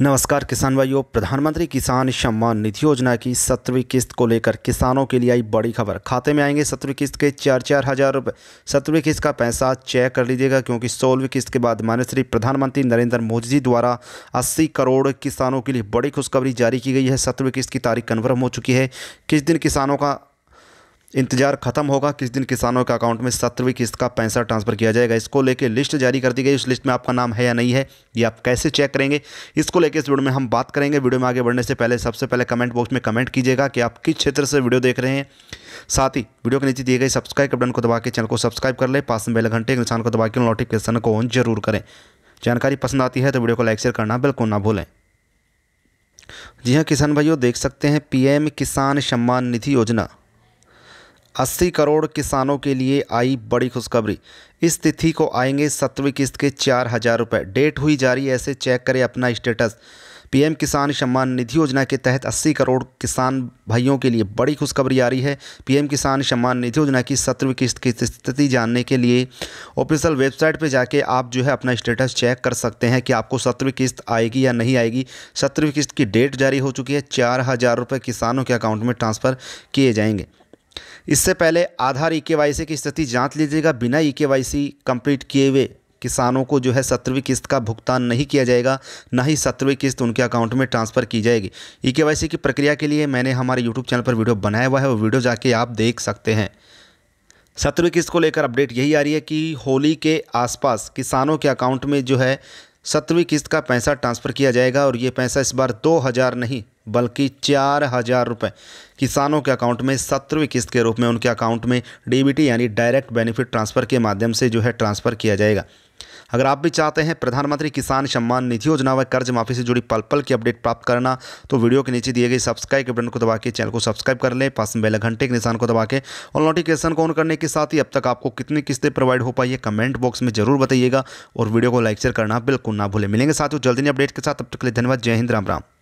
नमस्कार किसान भाइयों प्रधानमंत्री किसान सम्मान निधि योजना की सत्रवीं किस्त को लेकर किसानों के लिए आई बड़ी खबर खाते में आएंगे सत्रवीं किस्त के चार चार हज़ार रुपये सत्रवीं किस्त का पैसा चेक कर लीजिएगा क्योंकि सोलहवीं किस्त के बाद श्री प्रधानमंत्री नरेंद्र मोदी जी द्वारा 80 करोड़ किसानों के लिए बड़ी खुशखबरी जारी की गई है सत्रवीं किस्त की तारीख कन्फर्म हो चुकी है किस दिन किसानों का इंतजार खत्म होगा किस दिन किसानों के अकाउंट में सत्रहवीं किस्त का पैसा ट्रांसफ़र किया जाएगा इसको लेके लिस्ट जारी कर दी गई उस लिस्ट में आपका नाम है या नहीं है ये आप कैसे चेक करेंगे इसको लेके इस वीडियो में हम बात करेंगे वीडियो में आगे बढ़ने से पहले सबसे पहले कमेंट बॉक्स में कमेंट कीजिएगा कि आप किस क्षेत्र से वीडियो देख रहे हैं साथ ही वीडियो के नीचे दिए गए सब्सक्राइब बटन को दबा के चैनल को सब्सक्राइब कर ले पास में बेल घंटे के निशान को दबा के नोटिफिकेशन को ऑन जरूर करें जानकारी पसंद आती है तो वीडियो को लाइक शेयर करना बिल्कुल ना भूलें जी हाँ किसान भाइयों देख सकते हैं पीएम किसान सम्मान निधि योजना 80 करोड़ किसानों के लिए आई बड़ी खुशखबरी इस तिथि को आएंगे सत्रवीं किस्त के चार हज़ार रुपये डेट हुई जारी ऐसे चेक करें अपना स्टेटस पीएम किसान सम्मान निधि योजना के तहत 80 करोड़ किसान भाइयों के लिए बड़ी खुशखबरी आ रही है पीएम किसान सम्मान निधि योजना की सत्रवीं किस्त की स्थिति जानने के लिए ऑफिशियल वेबसाइट पर जाके आप जो है अपना स्टेटस चेक कर सकते हैं कि आपको सत्रवीं किस्त आएगी या नहीं आएगी सत्रवीं किस्त की डेट जारी हो चुकी है चार हज़ार रुपये किसानों के अकाउंट में ट्रांसफ़र किए जाएंगे इससे पहले आधार ई e के की स्थिति जांच लीजिएगा बिना ई e के कंप्लीट किए हुए किसानों को जो है सत्रहवीं किस्त का भुगतान नहीं किया जाएगा ना ही सत्रहवीं किस्त उनके अकाउंट में ट्रांसफ़र की जाएगी ई e के की प्रक्रिया के लिए मैंने हमारे यूट्यूब चैनल पर वीडियो बनाया हुआ है वो वीडियो जाके आप देख सकते हैं सत्रहवीं किस्त को लेकर अपडेट यही आ रही है कि होली के आसपास किसानों के अकाउंट में जो है सत्रहवीं किस्त का पैसा ट्रांसफ़र किया जाएगा और ये पैसा इस बार दो हज़ार नहीं बल्कि चार हज़ार रुपये किसानों के अकाउंट में सत्रहवीं किस्त के रूप में उनके अकाउंट में डीबीटी यानी डायरेक्ट बेनिफिट ट्रांसफ़र के माध्यम से जो है ट्रांसफ़र किया जाएगा अगर आप भी चाहते हैं प्रधानमंत्री किसान सम्मान निधि योजना व कर्ज माफी से जुड़ी पल पल की अपडेट प्राप्त करना तो वीडियो के नीचे दिए गए सब्सक्राइब के बटन को दबा के चैनल को सब्सक्राइब कर लें पास में बेल घंटे के निशान को दबा के और नोटिफिकेशन को ऑन करने के साथ ही अब तक आपको कितनी किस्तें प्रोवाइड हो पाई है कमेंट बॉक्स में जरूर बताइएगा और वीडियो को लाइक शेयर करना बिल्कुल ना भूलें मिलेंगे साथियों जल्दी अपडेट के साथ अब तक के लिए धन्यवाद जय हिंद राम राम